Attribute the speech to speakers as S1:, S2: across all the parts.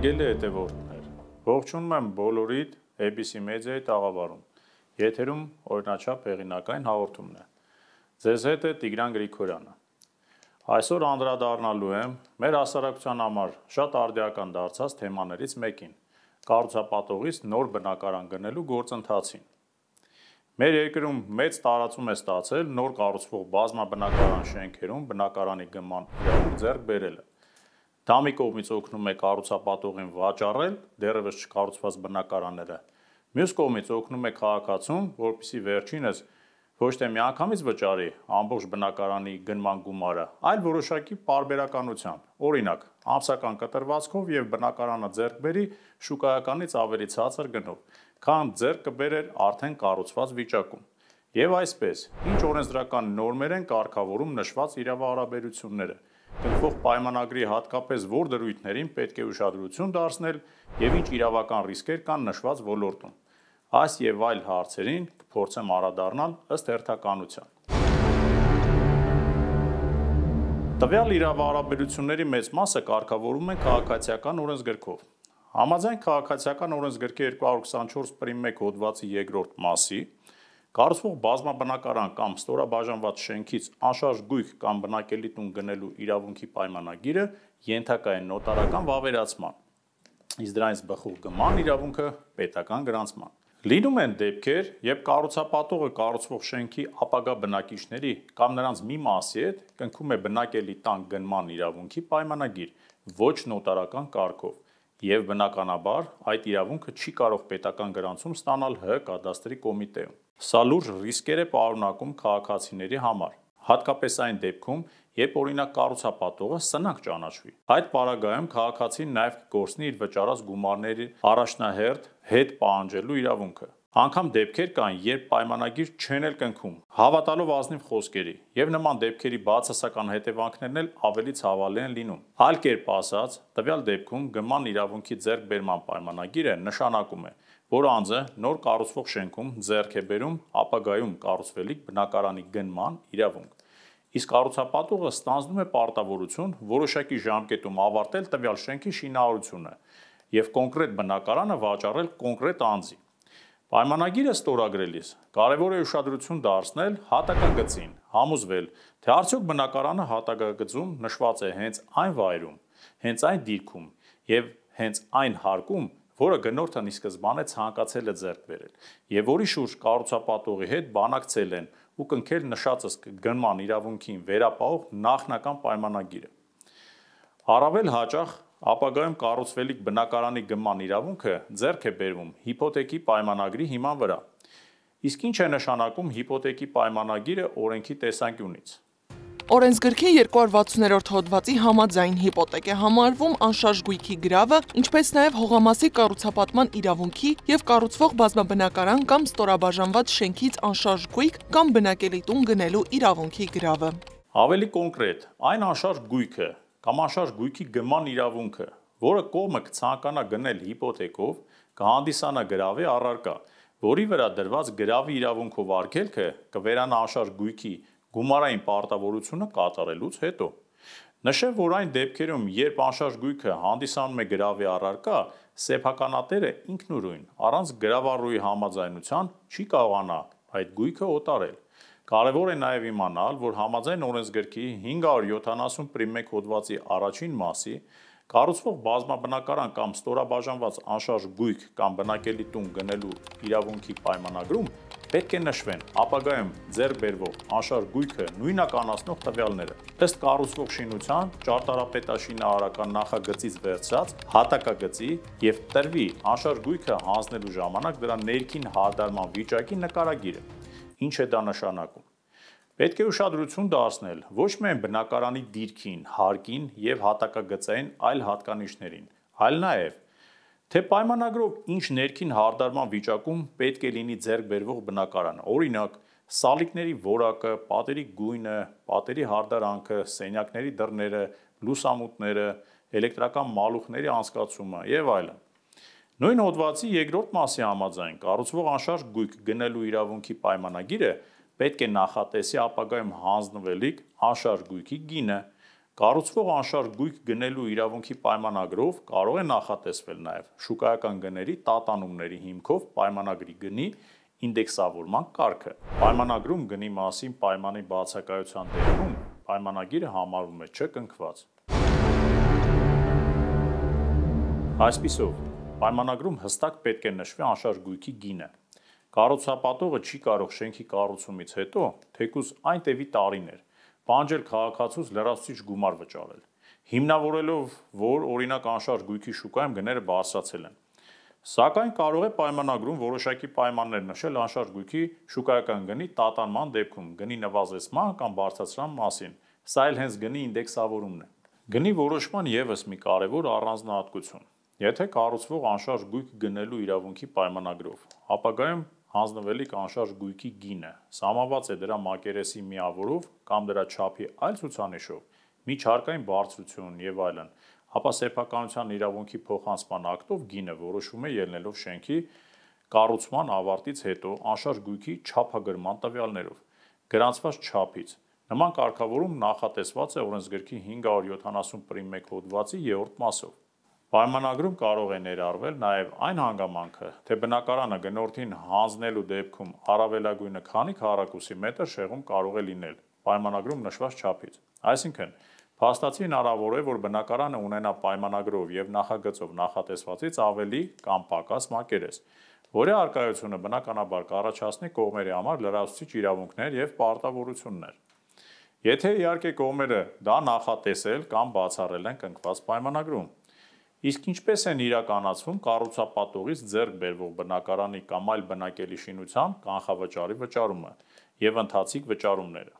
S1: Նվագել է հետևորդներ։ Ողջունում եմ բոլորիդ ABC Media-ի տաղավարում։ Եթերում օրինաչափ հեղինակային հաղորդումն է։ Ձեզ հետ է Տիգրան Գրիգորյանը։ Այսօր անդրադառնալու եմ մեր հասարակության համար շատ արդյական դարձած թեմաներից մեկին՝ կառուցապատողից նոր բնակարան գնելու գործընթացին։ Մեր երկրում մեծ տարածում է ստացել նոր կառուցվող բազմաբնակարան շենքերում բնակարանի գման ձեռք բերելը։ Դա մի կողմից օգնում է կառուցապատողին վաճառել դերևս չկառուցված բնակարանները։ Մյուս կողմից օգնում է քաղաքացուն, որպիսի վերջինս ոչ թե միանգամից վճարի ամբողջ բնակարանի գնման գումարը, այլ որոշակի parberakanությամբ։ Օրինակ, ամսական կտրվածքով եւ բնակարանը ձեռք բերի շուկայականից ավելի ցածր գնով, քան ձեռք կբերեր արդեն կառուցված վիճակում։ Եվ այսպես, ինչ օրենսդրական նորմեր են կարգավորում նշված իրավահարաբերությունները։ Կնքվող պայմանագրի հատկապես որ դրույթներին պետք է ուշադրություն դարձնել եւ ինչ իրավական ռիսկեր կան նշված ոլորտում։ Այս եւ այլ հարցերին կփորձեմ առադառնալ ըստ հերթականության։ Տվյալ իրավարաբերությունների մեծ մասը կարգավորվում են քաղաքացիական օրենսգրքով։ Համաձայն քաղաքացիական օրենսգրքի 224 պրիմ 1 հոդվածի 2-րդ մասի Կառուցվող բազմաբնակարան կամ ստորաբաժանված շենքից անշարժ գույք կամ բնակելի տուն գնելու իրավունքի պայմանագիրը ենթակա է նոտարական վավերացման։ Իսկ դրանից բխող գման իրավունքը պետական գրանցման։ Լինում են դեպքեր, երբ կառուցապատողը կառուցվող շենքի ապագա բնակիչների կամ նրանց մի մասի հետ կնքում է բնակելի տան գնման իրավունքի պայմանագիր ոչ նոտարական կարգով եւ բնականաբար այդ իրավունքը չի կարող պետական գրանցում ստանալ Հ կադաստրի կոմիտեում։ Սա լուրջ ռիսկեր է պարունակում քաղաքացիների համար, հատկապես այն դեպքում, երբ օրինակ կառուցապատողը սնանկ ճանաչվի։ Այդ պարագայում քաղաքացին նաև կգործնի իր վճարած գումարների առաջնահերթ հետ պահանջելու իրավունքը։ Անկամ դեպքեր կան, երբ պայմանագիր չեն էլ կնքում, հավատալով ազնիվ խոսքերի, եւ նման դեպքերի բացասական հետևանքներն էլ ավելի ցավալի են լինում։ Այլ կերպ ասած, տվյալ դեպքում գման իրավունքի ձեռքբերման պայմանագիրը նշանակում է, որ անձը նոր կառուցվող շենքում ձեռք է բերում ապագայում կառուցվելիք բնակարանի գնման իրավունք։ Իսկ կառուցապատողը ստանձնում է պարտավորություն որոշակի ժամկետում ավարտել տվյալ շենքի շինարարությունը եւ կոնկրետ բնակարանը վաճառել կոնկրետ անձի։ Պայմանագիրը ստորագրելիս կարևոր է ուշադրություն դարձնել հատակագծին, համոզվել, թե արդյոք բնակարանը հատակագծում նշված է հենց այն վայրում, հենց այն դիրքում եւ հենց այն հարկում, որը գնորդն ի սկզբանե ցանկացել է ձեռք բերել եւ որի շուրջ կառուցապատողի հետ բանակցել են ու կնքել նշածս գնման իրավունքին վերապահող նախնական պայմանագիրը։ Առավել հաճախ ապագայում կառուցվելիք բնակարանի գման իրավունքը ձեռք է բերվում հիփոթեքի պայմանագրի հիման վրա։ Իսկ ինչ է նշանակում հիփոթեքի պայմանագիրը օրենքի
S2: տեսանկյունից։ Օրենսգրքի 260-րդ հոդվածի համաձայն հիպոտեկ է համարվում անշարժ գույքի գրավը, ինչպես նաև հողամասի կառուցապատման իրավունքի եւ կառուցվող բազմաբնակարան կամ ստորաբաժանված շենքից անշարժ գույք կամ բնակելի տուն գնելու իրավունքի գրավը։
S1: Ավելի կոնկրետ, այն անշարժ գույքը, կամաշարժ գույքի գման իրավունքը, որը կողմը կցանկանա գնել հիպոթեքով, կհանդիսանա գրավի առարկա, որի վրա դրված գրավի իրավունքով արգելքը կվերանա աշարժ գույքի գումարային պարտավորությունը կատարելուց հետո։ Նշեմ, որ այն դեպքերում, երբ անշարժ գույքը հանդիսանում է գրավի առարկա, սեփականատերը ինքնուրույն, առանց գրավառուի համաձայնության չի կարողանա այդ գույքը օտարել։ Կարևոր է նաև իմանալ, որ համաձայն օրենսգրքի 570 պրիմ 1 հոդվածի առաջին մասի կառուցվող բազմաբնակարան կամ ստորաբաժանված անշարժ գույք կամ բնակելի տուն գնելու իրավունքի պայմանագրում պետք է նշվեն ապագայում ձեռբերվող անշարժ գույքը նույնականացնող տվյալները։ Ըստ կառուցվող շինության ճարտարապետաշինարարական նախագծից վերցած հատակագծի եւ տրվի անշարժ գույքը հանձնելու ժամանակ դրա ներքին հարդարման վիճակի նկարագիրը։ Ինչ է դա նշանակում։ Պետք է ուշադրություն դարձնել ոչ միայն բնակարանի դիրքին, հարկին եւ հատակագծային այլ հատկանիշներին, այլ նաեւ թե պայմանագրով ինչ ներքին հարդարման վիճակում պետք է լինի ձեռք բերվող բնակարանը։ Օրինակ, սալիկների որակը, պատերի գույնը, պատերի հարդարանքը, սենյակների դռները, լուսամուտները, էլեկտրական մալուխների անցկացումը եւ այլն։ Նույն հոդվածի երկրորդ մասի համաձայն կառուցվող անշարժ գույք գնելու իրավունքի պայմանագիրը պետք է նախատեսի ապագայում հանձնվելիք անշարժ գույքի գինը։ Կառուցվող անշարժ գույք գնելու իրավունքի պայմանագրով կարող է նախատեսվել նաև շուկայական գների տատանումների հիմքով պայմանագրի գնի ինդեքսավորման կարգը։ Պայմանագրում գնի մասին պայմանի բացակայության դեպքում պայմանագիրը համարվում է չկնքված։ Այսպիսով Պայմանագրում հստակ պետք է նշվի անշարժ գույքի գինը։ Կառուցապատողը չի կարող շենքի կառուցումից հետո թեկուզ այն տևի տարիներ բանջել քաղաքացուց լրացուցիչ գումար վճարել։ Հիմնավորելով, որ օրինակ անշարժ գույքի շուկայում գները բարձրացել են։ Սակայն կարող է պայմանագրում որոշակի պայմաններ նշել անշարժ գույքի շուկայական գնի տատանման դեպքում, գնի նվազեցման կամ բարձրացման մասին։ Սա էլ հենց գնի ինդեքսավորումն է։ Գնի որոշման եւս մի կարևոր առանձնահատկություն Եթե կառուցվող անշարժ գույք գնելու իրավունքի պայմանագրով, ապագայում հանձնվելիք անշարժ գույքի գինը սահմանված է դրա մակերեսի միավորով կամ դրա չափի այլ ցուցանիշով, միջարկային բարձրություն եւ այլն, ապա սեփականության իրավունքի փոխանցման ակտով գինը որոշվում է ելնելով շենքի կառուցման ավարտից հետո անշարժ գույքի չափագրման տվյալներով, գրանցված չափից Նման կարգավորում նախատեսված է օրենսգրքի 570 պրիմ 1 հոդվածի 3-րդ մասով։ Պայմանագրում կարող է ներառվել նաև այն հանգամանքը, թե բնակարանը գնորդին հանձնելու դեպքում առավելագույնը քանի քառակուսի մետր շեղում կարող է լինել պայմանագրում նշված չափից։ Այսինքն, փաստացին հնարավոր է, որ բնակարանը ունենա պայմանագրով եւ նախագծով նախատեսվածից ավելի կամ պակաս մակերես, որի արկայությունը բնականաբար կառաջացնի կողմերի համար լրացուցիչ իրավունքներ եւ պարտավորություններ։ Եթե իհարկե կողմերը դա նախատեսել կամ բացառել են կնքված պայմանագրում, Իսկ ինչպես են իրականացվում կառուցապատողից ձեռք բերվող բնակարանի կամ այլ բնակելի շինության կանխավճարի վճարումը եւ ընթացիկ վճարումները։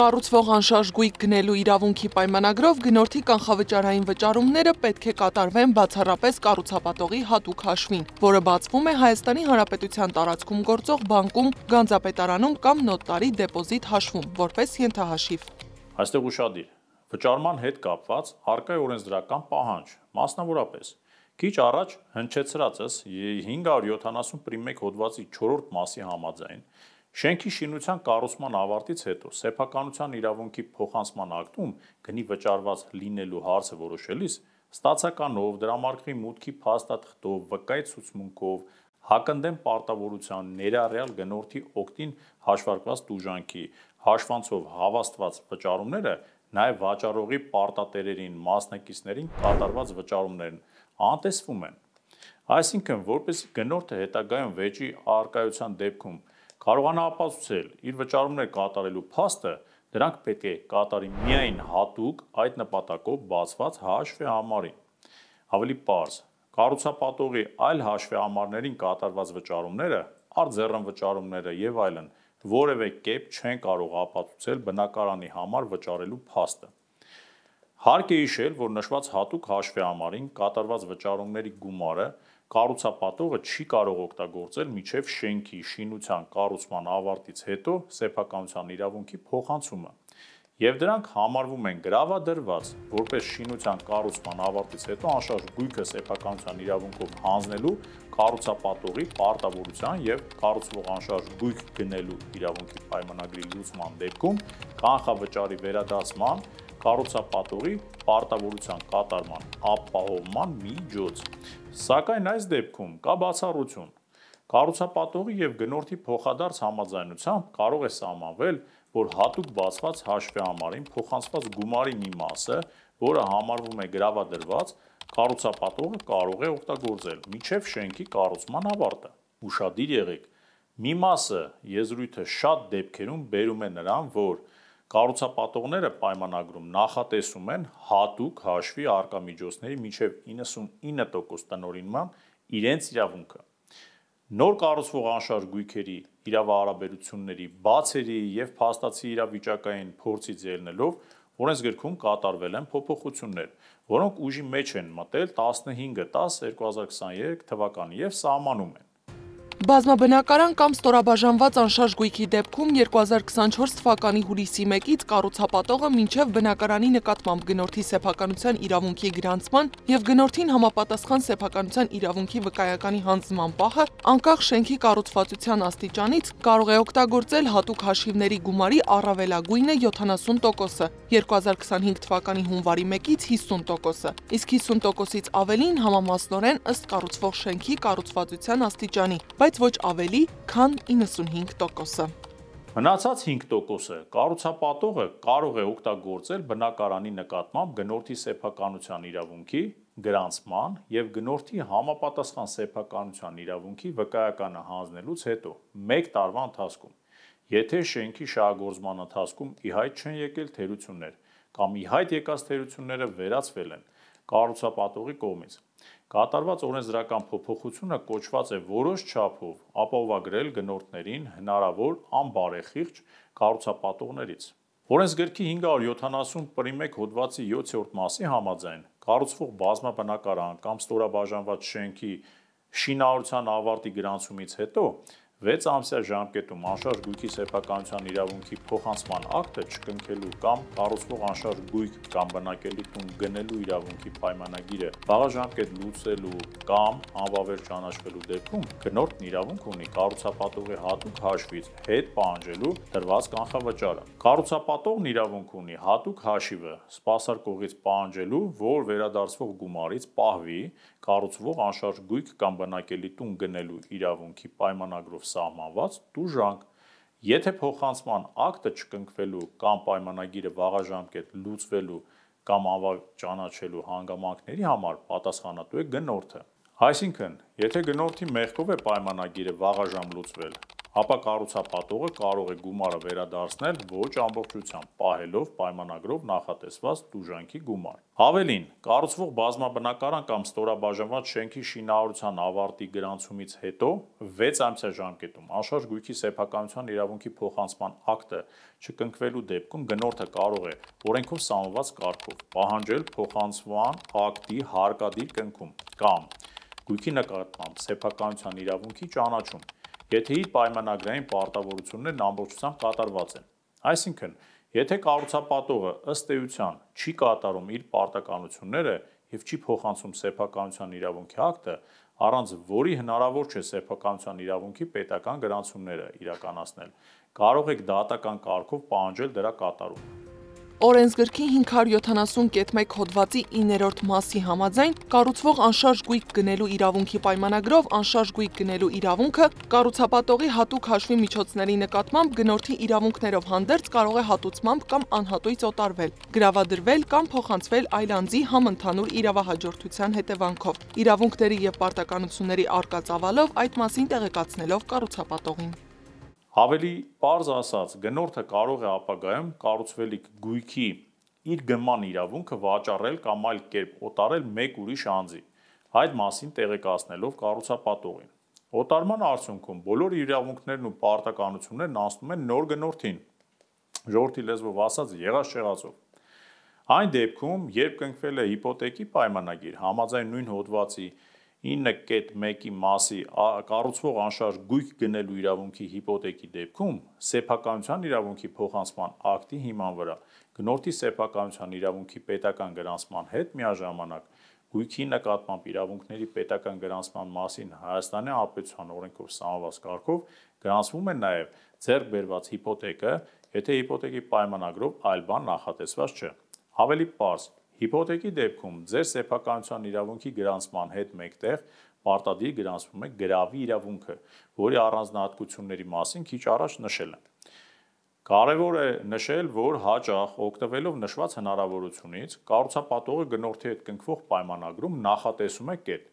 S2: Կառուցվող անշարժ գույք գնելու իրավունքի պայմանագրով գնորդի կանխավճարային վճարումները պետք է կատարվեն բացառապես կառուցապատողի հատուկ հաշվին, որը բացվում է Հայաստանի Հանրապետության տարածքում գործող բանկում, գանձապետարանում կամ նոտարի դեպոզիտ հաշվում, որպես ենթահաշիվ։
S1: Այստեղ ուշադիր, վճարման հետ կապված հարկայ օրենսդրական պահանջ, Մասնավորապես Քիչ առաջ հնչեցրածս 570 պրի 1 հոդվածի 4-րդ մասի համաձայն շենքի շինության կառուցման ավարտից հետո սեփականության իրավունքի փոխանցման ակտում գնի վճարված լինելու հարցը որոշելիս ստացականով դրամարկղի մուտքի փաստաթղթով վկայ ցուցմունքով հակնդեմ պարտավորության ներառյալ գնորդի օկտին հաշվարկված դուժանքի հաշվանցով հավաստված վճարումները նաև վաճառողի պարտատերերին, մասնակիցներին կատարված վճարումներն անտեսվում են։ Այսինքն, որպես գնորդը հետագայում վեճի արկայության դեպքում կարողանա ապացուցել իր վճարումները կատարելու փաստը, դրանք պետք է կատարի միայն հատուկ այդ նպատակով բացված հաշվի համարին։ Ավելի པարզ, կառուցապատողի այլ հաշվի համարներին կատարված վճարումները, արձերն վճարումները եւ այլն որևէ կերպ չեն կարող ապացուցել բնակարանի համար վճարելու փաստը։ Հարկ է հիշել, որ նշված հատուկ հաշվի համարին կատարված վճարումների գումարը կառուցապատողը չի կարող օգտագործել միջև շենքի շինության կառուցման ավարտից հետո սեփականության իրավունքի փոխանցումը եւ դրանք համարվում են գրավադրված որպես շինության կառուցման ավարտից հետո անշարժ գույքը սեփականության իրավունքով հանձնելու կառուցապատողի պարտավորության եւ կառուցվող անշարժ գույք գնելու իրավունքի պայմանագրի լուծման դեպքում կանխավճարի վերադասման կառուցապատողի պարտավորության կատարման ապահովման միջոց սակայն այս դեպքում կա բացառություն Կառուցապատողի եւ գնորդի փոխադարձ համաձայնությամբ կարող է սահմանվել որ հատուկ բացված հաշվի համարին փոխանցված գումարի մի մասը, որը համարվում է գրավադրված, կառուցապատողը կարող է օգտագործել միջև շենքի կառուցման ավարտը։ Ուշադիր եղեք, Մի մասը եզրույթը շատ դեպքերում բերում է նրան, որ կառուցապատողները պայմանագրում նախատեսում են հատուկ հաշվի արկամիջոցների միջև 99% տնօրինման իրենց իրավունքը նոր կառուցվող անշարժ գույքերի իրավահարաբերությունների բացերի եւ փաստացի իրավիճակային փորձից ելնելով որոնց գրքում կատարվել են փոփոխություններ, որոնք ուժի մեջ են մտել 15-ը 10 2023 թվականի եւ սահմանում են
S2: Բազմաբնակարան կամ ստորաբաժանված անշարժ գույքի դեպքում 2024 թվականի հուլիսի 1-ից կառուցապատողը մինչև բնակարանի նկատմամբ գնորդի սեփականության իրավունքի գրանցման եւ գնորդին համապատասխան սեփականության իրավունքի վկայականի հանձնման պահը անկախ շենքի կառուցվածության աստիճանից կարող է օգտագործել հատուկ հաշիվների գումարի առավելագույնը 70%-ը, 2025 թվականի հունվարի 1-ից 50%-ը, իսկ 50%-ից ավելին համամասնորեն ըստ կառուցվող շենքի կառուցվածության աստիճանի։ Բայց բայց ոչ ավելի, քան 95%-ը։
S1: Մնացած 5%-ը կառուցապատողը կարող է օգտագործել բնակարանի նկատմամբ գնորդի սեփականության իրավունքի գրանցման եւ գնորդի համապատասխան սեփականության իրավունքի վկայականը հանձնելուց հետո 1 տարվա ընթացքում եթե շենքի շահագործման ընթացքում ի հայտ չեն եկել թերություններ կամ ի հայտ եկած թերությունները վերացվել են կառուցապատողի կողմից Կատարված օրենսդրական փոփոխությունը կոչված է որոշ չափով ապահովագրել գնորդներին հնարավոր անբարեխիղճ կառուցապատողներից։ Օրենսգրքի 570 պրի 1 հոդվածի 7-րդ մասի համաձայն կառուցվող բազմաբնակարան կամ ստորաբաժանված շենքի շինարարության ավարտի գրանցումից հետո 6 ամսյա ժամկետում անշարժ գույքի սեփականության իրավունքի փոխանցման ակտը չկնքելու կամ կառուցվող անշարժ գույք կամ բնակելի տուն գնելու իրավունքի պայմանագիրը բաղաժամկետ լուծելու կամ անվավեր ճանաչվելու դեպքում գնորդն իրավունք ունի կառուցապատողի հատուկ հաշվից հետ պահանջելու դրված կանխավճարը։ Կառուցապատողն իրավունք ունի հատուկ հաշիվը սպասարկողից պահանջելու, որ վերադարձվող գումարից պահվի կառուցվող անշարժ գույք կամ բնակելի տուն գնելու իրավունքի պայմանագրով սահմանված դուժանք։ Եթե փոխանցման ակտը չկնքվելու կամ պայմանագիրը վաղաժամկետ լուծվելու կամ անվավ ճանաչելու հանգամանքների համար պատասխանատու է գնորդը։ Այսինքն, եթե գնորդի մեղքով է պայմանագիրը վաղաժամ լուծվել, ապա կառուցապատողը կարող է գումարը վերադարձնել ոչ ամբողջությամբ, պահելով պայմանագրով նախատեսված դուժանքի գումար։ Ավելին, կառուցվող բազմաբնակարան կամ ստորաբաժանված շենքի շինարարության ավարտի գրանցումից հետո 6 ամսյա ժամկետում անշարժ գույքի սեփականության իրավունքի փոխանցման ակտը չկնքվելու դեպքում գնորդը կարող է օրենքով սահմանված կարգով պահանջել փոխանցման ակտի հարկադիր կնքում կամ գույքի նկատմամբ սեփականության իրավունքի ճանաչում Եթե իր պայմանագրային պարտավորություններն ամբողջությամբ կատարված են։ Այսինքն, եթե կառուցապատողը ըստ էության չի կատարում իր պարտականությունները եւ չի փոխանցում սեփականության իրավունքի ակտը, առանց որի հնարավոր չէ սեփականության իրավունքի պետական գրանցումները իրականացնել։ Կարող եք դատական կարգով պահանջել դրա կատարումը։
S2: Օրենսգրքի 570.1 հոդվածի 9-րդ մասի համաձայն կառուցվող անշարժ գույք գնելու իրավունքի պայմանագրով անշարժ գույք գնելու իրավունքը կառուցապատողի հատուկ հաշվի միջոցների նկատմամբ գնորդի իրավունքներով հանդերձ կարող է հատուցմամբ կամ անհատույց օտարվել, գրավադրվել կամ փոխանցվել այլ անձի համընդհանուր իրավահաջորդության հետևանքով։ Իրավունքների եւ պարտականությունների արկածավալով այդ մասին տեղեկացնելով կառուցապատողին։
S1: Ավելի པարզ ասած, գնորդը կարող է ապագայում կառուցվելիք գույքի իր գման իրավունքը վաճառել կամ այլ կերպ օտարել մեկ ուրիշ անձի, այդ մասին տեղեկացնելով կառուցապատողին։ Օտարման արդյունքում բոլոր իրավունքներն ու պարտականություններն անցնում են նոր գնորդին։ Ժողովրդի լեզվով ասած, եղած չեղածով։ Այն դեպքում, երբ կնքվել է հիպոթեքի պայմանագիր, համաձայն նույն հոդվածի 1 9.1-ի մասի կառուցվող անշարժ գույք գնելու իրավունքի հիպոթեքի դեպքում սեփականության իրավունքի փոխանցման ակտի հիման վրա գնորդի սեփականության իրավունքի պետական գրանցման հետ միաժամանակ գույքի նկատմամբ իրավունքների պետական գրանցման մասին Հայաստանի Հանրապետության օրենքով սահմանված կարգով գրանցվում է նաև ձեռք բերված հիպոթեքը, եթե հիպոթեքի պայմանագրով այլ բան նախատեսված չէ։ Ավելի པարզ Հիփոթեքի դեպքում ձեր սեփականության իրավունքի գրանցման հետ մեկտեղ պարտադիր գրանցվում է գրավի իրավունքը, որի առանձնահատկությունների մասին քիչ առաջ նշել եմ։ Կարևոր է նշել, որ հաճախ օգտվելով նշված հնարավորությունից կառուցապատողը գնորդի հետ կնքվող պայմանագրում նախատեսում է կետ,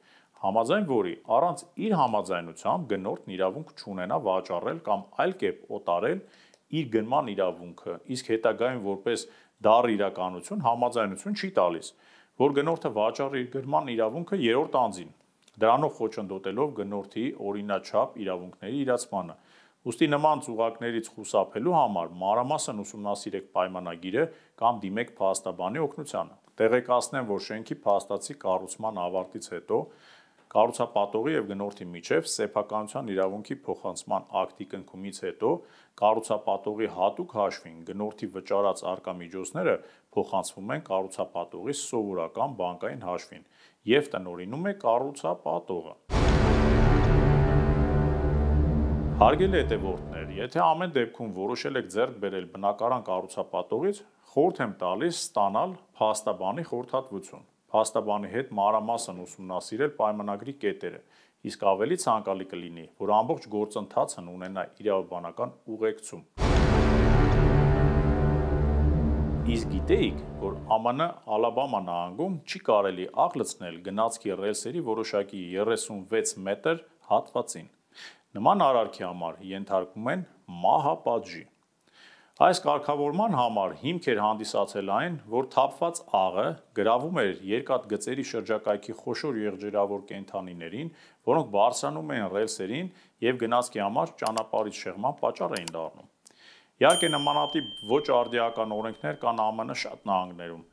S1: համաձայն որի առանց իր համաձայնությամբ գնորդն իրավունք չունենա վաճառել կամ այլ կերպ օտարել իր գնման իրավունքը, իսկ հետագայում որպես իրավունք դառը իրականություն համաձայնություն չի տալիս, որ գնորդը վաճառի իր գրման իրավունքը երրորդ անձին, դրանով խոչընդոտելով գնորդի օրինաչափ իրավունքների իրացմանը։ Ոստի նման ծուղակներից խուսափելու համար մանրամասն ուսումնասիրեք պայմանագիրը կամ դիմեք փաստաբանի օգնությանը։ Տեղեկացնեմ, որ շենքի փաստացի կառուցման ավարտից հետո կառուցապատողի եւ գնորդի միջև սեփականության իրավունքի փոխանցման ակտի կնքումից հետո կառուցապատողի հատուկ հաշվին գնորդի վճարած արկա միջոցները փոխանցվում են կառուցապատողի սովորական բանկային հաշվին եւ տնօրինում է կառուցապատողը։ Հարգելի հետևորդներ, եթե ամեն դեպքում որոշել եք ձեռք բերել բնակարան կառուցապատողից, խորհուրդ եմ տալիս ստանալ փաստաբանի խորհրդատվություն փաստաբանի հետ մանրամասն ուսումնասիրել պայմանագրի կետերը, իսկ ավելի ցանկալի կլինի, որ ամբողջ գործընթացն ունենա իրավաբանական ուղեկցում։ Իսկ գիտեիք, որ ԱՄՆ Ալաբամա նահանգում չի կարելի աղ լցնել գնացքի ռելսերի որոշակի 36 մետր հատվածին։ Նման արարքի համար ենթարկվում են մահապատժի։ Այս կարգավորման համար հիմք էր հանդիսացել այն, որ թափված աղը գրավում էր երկաթգծերի շրջակայքի խոշոր եղջերավոր կենթանիներին, որոնք բարձրանում էին ռելսերին եւ գնացքի համար ճանապարհից շեղման պատճառ էին դառնում։ Իհարկե նմանատիպ ոչ արդիական օրենքներ կան ԱՄՆ շատ նահանգներում,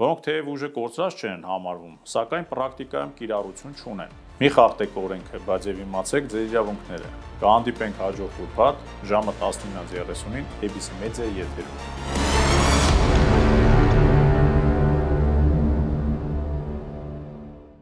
S1: որոնք թեև ուժը կորցրած չեն համարվում, սակայն պրակտիկայում կիրառություն չունեն։ Մի խախտեք օրենքը, բայց եւ իմացեք ձեր իրավունքները։ Կհանդիպենք հաջորդ ուրբաթ ժամը 19:30-ին ABC Media եթերում։